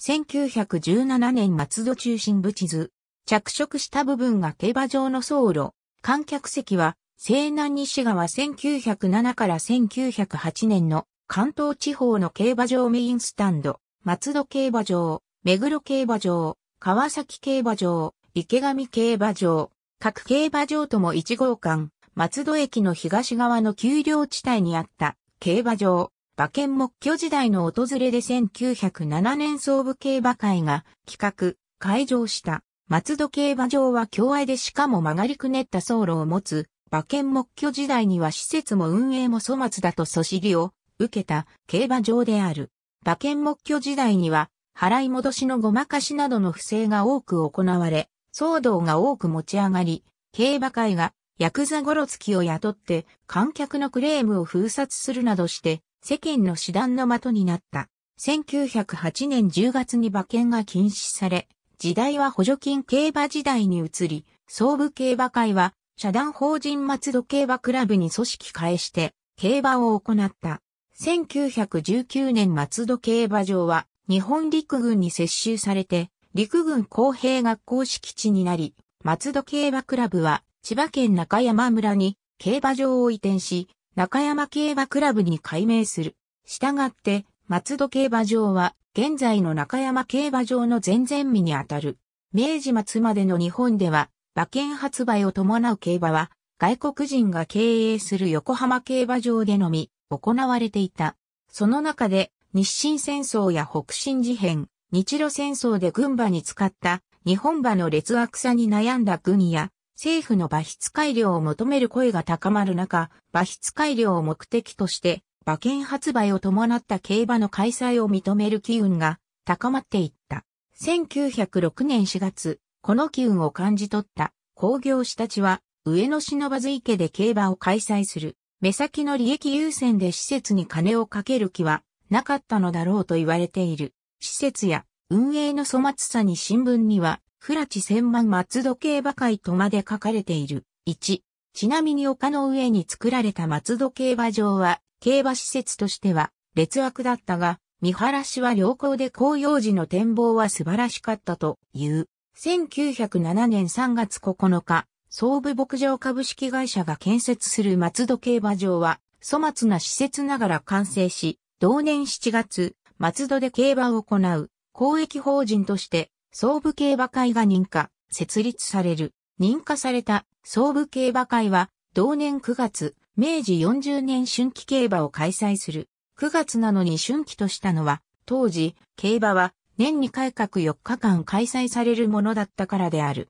1917年松戸中心部地図。着色した部分が競馬場の走路。観客席は西南西側1907から1908年の関東地方の競馬場メインスタンド。松戸競馬場、目黒競馬場、川崎競馬場、池上競馬場。各競馬場とも1号館。松戸駅の東側の丘陵地帯にあった競馬場。馬券目居時代の訪れで1907年総武競馬会が企画、会場した。松戸競馬場は競合でしかも曲がりくねった走路を持つ、馬券目居時代には施設も運営も粗末だとそしりを受けた競馬場である。馬券目居時代には、払い戻しのごまかしなどの不正が多く行われ、騒動が多く持ち上がり、競馬会がヤクザゴロツキを雇って観客のクレームを封殺するなどして世間の手段の的になった。1908年10月に馬券が禁止され、時代は補助金競馬時代に移り、総武競馬会は、社団法人松戸競馬クラブに組織返して、競馬を行った。1919年松戸競馬場は、日本陸軍に接収されて、陸軍公平学校敷地になり、松戸競馬クラブは、千葉県中山村に競馬場を移転し、中山競馬クラブに改名する。したがって、松戸競馬場は、現在の中山競馬場の前々身にあたる。明治末までの日本では、馬券発売を伴う競馬は、外国人が経営する横浜競馬場でのみ、行われていた。その中で、日清戦争や北進事変、日露戦争で軍馬に使った、日本馬の劣悪さに悩んだ軍や、政府の馬筆改良を求める声が高まる中、馬筆改良を目的として、馬券発売を伴った競馬の開催を認める機運が高まっていった。1906年4月、この機運を感じ取った工業士たちは、上野忍ばず池で競馬を開催する。目先の利益優先で施設に金をかける気はなかったのだろうと言われている。施設や運営の粗末さに新聞にはフラチ千万松戸競馬会とまで書かれている。1、ちなみに丘の上に作られた松戸競馬場は、競馬施設としては、劣悪だったが、見晴らしは良好で紅葉時の展望は素晴らしかったという。1907年3月9日、総武牧場株式会社が建設する松戸競馬場は、粗末な施設ながら完成し、同年7月、松戸で競馬を行う、公益法人として総武競馬会が認可、設立される。認可された総武競馬会は、同年9月、明治40年春季競馬を開催する。9月なのに春季としたのは、当時、競馬は年に改革4日間開催されるものだったからである。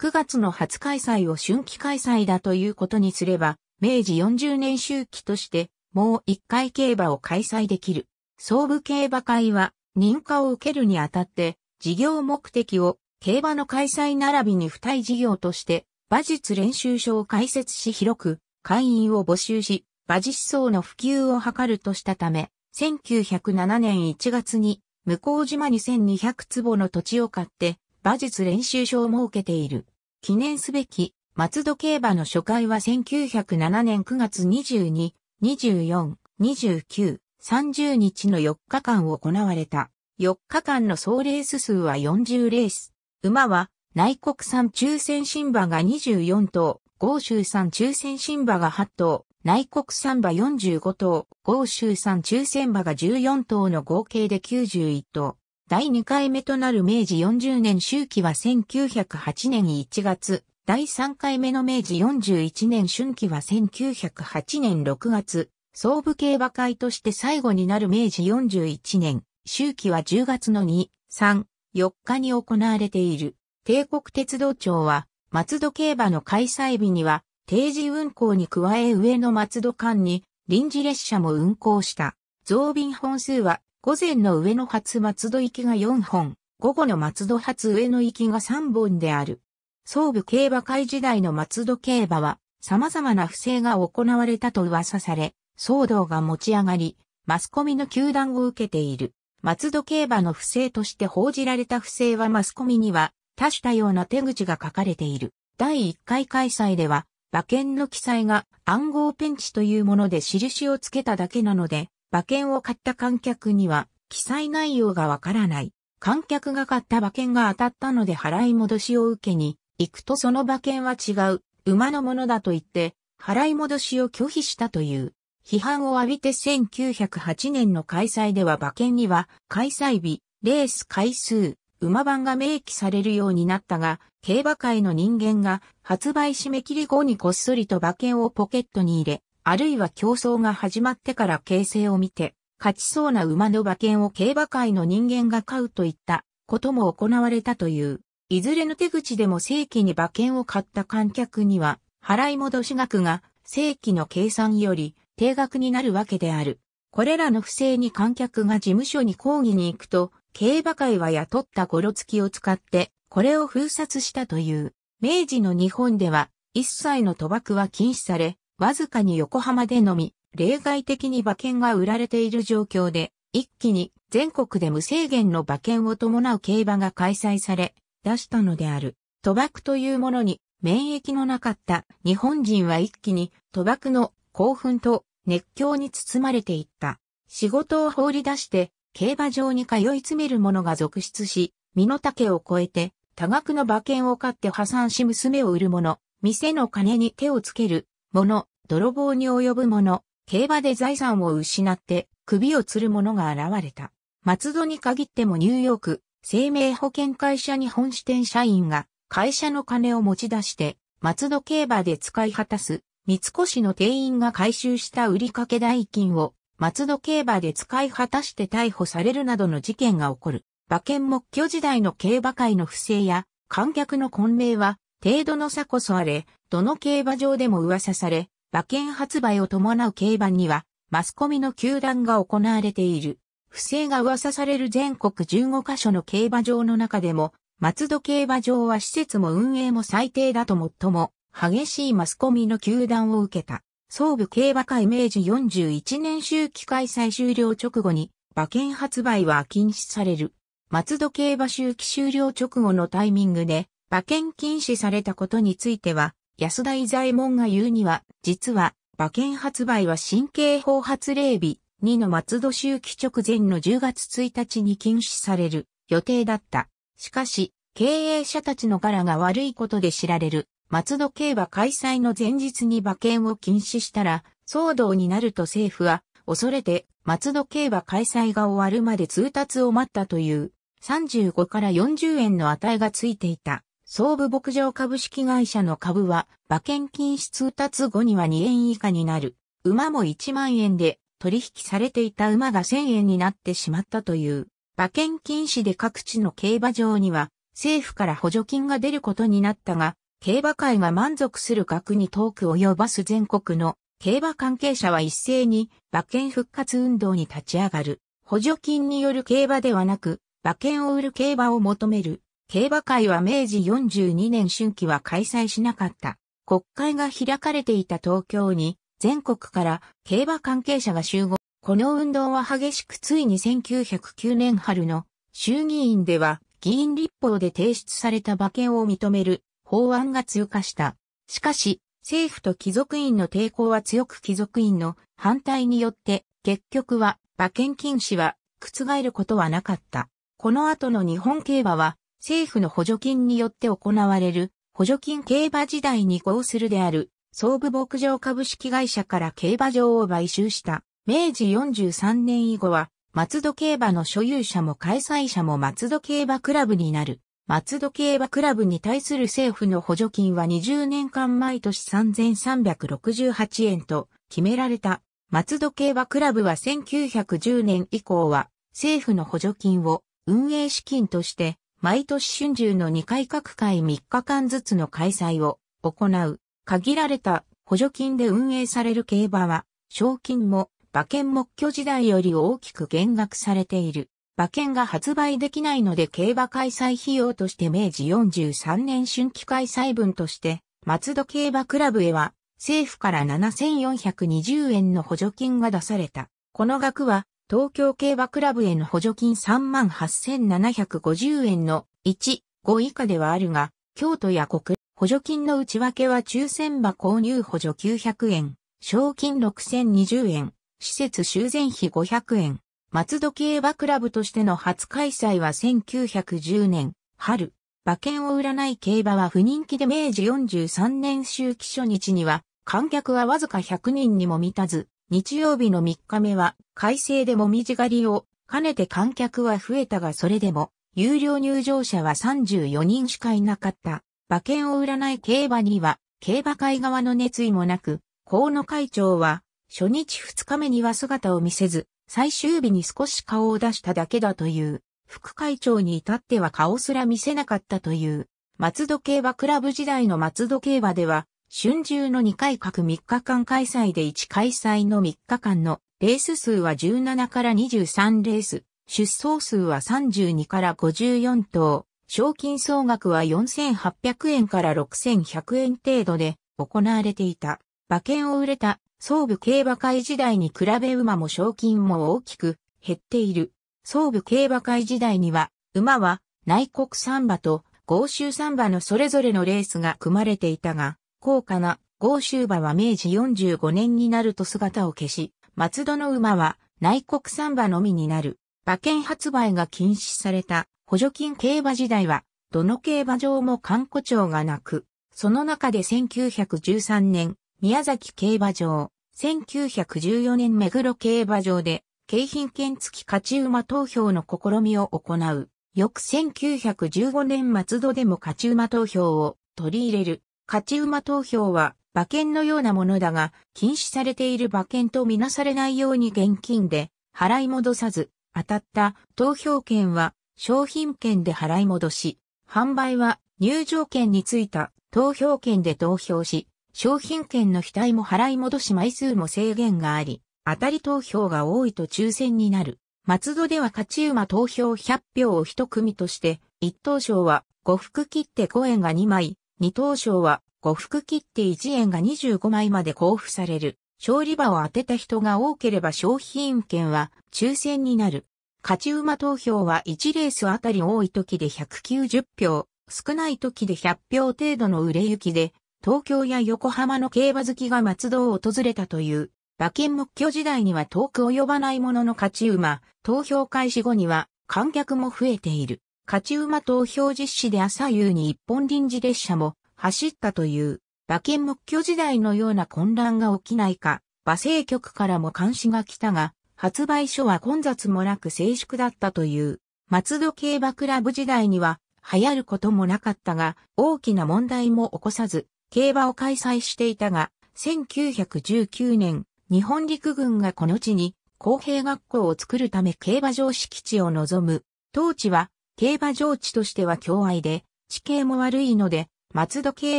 9月の初開催を春季開催だということにすれば、明治40年周期として、もう1回競馬を開催できる。総武競馬会は、認可を受けるにあたって、事業目的を競馬の開催並びに付帯事業として、馬術練習所を開設し広く会員を募集し、馬術層の普及を図るとしたため、1907年1月に向島1 2 0 0坪の土地を買って馬術練習所を設けている。記念すべき松戸競馬の初回は1907年9月22、24、29、30日の4日間行われた。4日間の総レース数は40レース。馬は内国産抽選新馬が24頭、豪州産抽選新馬が8頭、内国産馬45頭、豪州産抽選馬が14頭の合計で91頭。第2回目となる明治40年周期は1908年1月、第3回目の明治41年春季は1908年6月、総武競馬会として最後になる明治41年周期は10月の2、3、4日に行われている。帝国鉄道庁は、松戸競馬の開催日には、定時運行に加え上の松戸間に臨時列車も運行した。増便本数は、午前の上野発松戸行きが4本、午後の松戸発上野行きが3本である。総武競馬会時代の松戸競馬は、様々な不正が行われたと噂され、騒動が持ち上がり、マスコミの球団を受けている。松戸競馬の不正として報じられた不正はマスコミには多種多様な手口が書かれている。第1回開催では、馬券の記載が暗号ペンチというもので印をつけただけなので、馬券を買った観客には記載内容がわからない。観客が買った馬券が当たったので払い戻しを受けに行くとその馬券は違う馬のものだと言って払い戻しを拒否したという。批判を浴びて1908年の開催では馬券には開催日、レース回数、馬番が明記されるようになったが、競馬界の人間が発売締め切り後にこっそりと馬券をポケットに入れ、あるいは競争が始まってから形勢を見て、勝ちそうな馬の馬券を競馬界の人間が買うといったことも行われたという。いずれの手口でも正規に馬券を買った観客には、払い戻し額が正規の計算より定額になるわけである。これらの不正に観客が事務所に抗議に行くと、競馬会は雇ったゴロつきを使って、これを封殺したという。明治の日本では、一切の賭博は禁止され、わずかに横浜でのみ、例外的に馬券が売られている状況で、一気に全国で無制限の馬券を伴う競馬が開催され、出したのである。賭博というものに免疫のなかった日本人は一気に賭博の興奮と熱狂に包まれていった。仕事を放り出して、競馬場に通い詰める者が続出し、身の丈を超えて、多額の馬券を買って破産し娘を売る者、店の金に手をつける者、泥棒に及ぶ者、競馬で財産を失って首を吊る者が現れた。松戸に限ってもニューヨーク、生命保険会社に本支店社員が会社の金を持ち出して、松戸競馬で使い果たす三越の店員が回収した売掛代金を松戸競馬で使い果たして逮捕されるなどの事件が起こる。馬券目標時代の競馬界の不正や観客の混迷は程度の差こそあれ、どの競馬場でも噂され、馬券発売を伴う競馬にはマスコミの球団が行われている。不正が噂される全国15カ所の競馬場の中でも、松戸競馬場は施設も運営も最低だと最も激しいマスコミの球団を受けた。総武競馬会明治41年周期開催終了直後に馬券発売は禁止される。松戸競馬周期終了直後のタイミングで馬券禁止されたことについては安田伊左衛門が言うには実は馬券発売は神経法発令日2の松戸周期直前の10月1日に禁止される予定だった。しかし経営者たちの柄が悪いことで知られる松戸競馬開催の前日に馬券を禁止したら、騒動になると政府は、恐れて、松戸競馬開催が終わるまで通達を待ったという、35から40円の値がついていた。総武牧場株式会社の株は、馬券禁止通達後には2円以下になる。馬も1万円で、取引されていた馬が1000円になってしまったという。馬券禁止で各地の競馬場には、政府から補助金が出ることになったが、競馬会が満足する額に遠く及ばす全国の競馬関係者は一斉に馬券復活運動に立ち上がる。補助金による競馬ではなく、馬券を売る競馬を求める。競馬会は明治42年春季は開催しなかった。国会が開かれていた東京に、全国から競馬関係者が集合。この運動は激しくついに1909年春の衆議院では議員立法で提出された馬券を認める法案が通過した。しかし、政府と貴族院の抵抗は強く貴族院の反対によって、結局は馬券禁止は覆ることはなかった。この後の日本競馬は、政府の補助金によって行われる、補助金競馬時代に合するである、総武牧場株式会社から競馬場を買収した。明治43年以後は、松戸競馬の所有者も開催者も松戸競馬クラブになる。松戸競馬クラブに対する政府の補助金は20年間毎年3368円と決められた。松戸競馬クラブは1910年以降は政府の補助金を運営資金として毎年春秋の2回各回3日間ずつの開催を行う。限られた補助金で運営される競馬は賞金も馬券目標時代より大きく減額されている。馬券が発売できないので競馬開催費用として明治43年春季開催分として、松戸競馬クラブへは、政府から7420円の補助金が出された。この額は、東京競馬クラブへの補助金38,750円の1、5以下ではあるが、京都や国、補助金の内訳は抽選馬購入補助900円、賞金6020円、施設修繕費500円、松戸競馬クラブとしての初開催は1910年春。馬券を売らない競馬は不人気で明治43年秋期初日には観客はわずか100人にも満たず、日曜日の3日目は改正でもみじ狩りを兼ねて観客は増えたがそれでも有料入場者は34人しかいなかった。馬券を売らない競馬には競馬会側の熱意もなく、河野会長は初日2日目には姿を見せず、最終日に少し顔を出しただけだという、副会長に至っては顔すら見せなかったという、松戸競馬クラブ時代の松戸競馬では、春秋の2回各3日間開催で1開催の3日間のレース数は17から23レース、出走数は32から54頭、賞金総額は4800円から6100円程度で行われていた。馬券を売れた総武競馬会時代に比べ馬も賞金も大きく減っている。総武競馬会時代には、馬は内国三馬と豪州三馬のそれぞれのレースが組まれていたが、高価な豪州馬は明治45年になると姿を消し、松戸の馬は内国三馬のみになる。馬券発売が禁止された補助金競馬時代は、どの競馬場も観光庁がなく、その中で1913年、宮崎競馬場、1914年目黒競馬場で、景品券付き勝ち馬投票の試みを行う。翌1915年末度でも勝ち馬投票を取り入れる。勝ち馬投票は馬券のようなものだが、禁止されている馬券とみなされないように現金で払い戻さず、当たった投票券は商品券で払い戻し、販売は入場券についた投票券で投票し、商品券の額も払い戻し枚数も制限があり、当たり投票が多いと抽選になる。松戸では勝ち馬投票100票を1組として、1等賞は5福切って5円が2枚、2等賞は5福切って1円が25枚まで交付される。勝利馬を当てた人が多ければ商品券は抽選になる。勝ち馬投票は1レースあたり多い時で190票、少ない時で100票程度の売れ行きで、東京や横浜の競馬好きが松戸を訪れたという。馬券目標時代には遠く及ばないものの勝ち馬、投票開始後には観客も増えている。勝ち馬投票実施で朝夕に一本臨時列車も走ったという、馬券目標時代のような混乱が起きないか、馬政局からも監視が来たが、発売所は混雑もなく静粛だったという、松戸競馬クラブ時代には流行ることもなかったが、大きな問題も起こさず、競馬を開催していたが、1919年、日本陸軍がこの地に公平学校を作るため競馬場敷地を望む。当地は競馬場地としては狭隘で、地形も悪いので、松戸競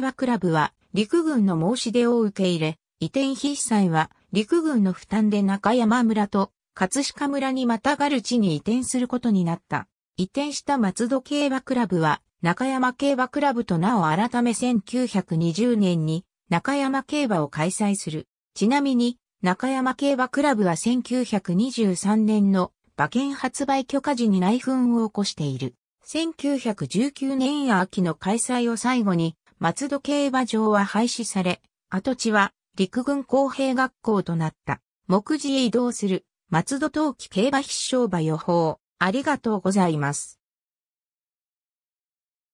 馬クラブは陸軍の申し出を受け入れ、移転被災は陸軍の負担で中山村と葛飾村にまたがる地に移転することになった。移転した松戸競馬クラブは中山競馬クラブとなお改め1920年に中山競馬を開催する。ちなみに、中山競馬クラブは1923年の馬券発売許可時に内紛を起こしている。1919年秋の開催を最後に、松戸競馬場は廃止され、跡地は陸軍公平学校となった。目次へ移動する、松戸冬季競馬必勝馬予報。ありがとうございます。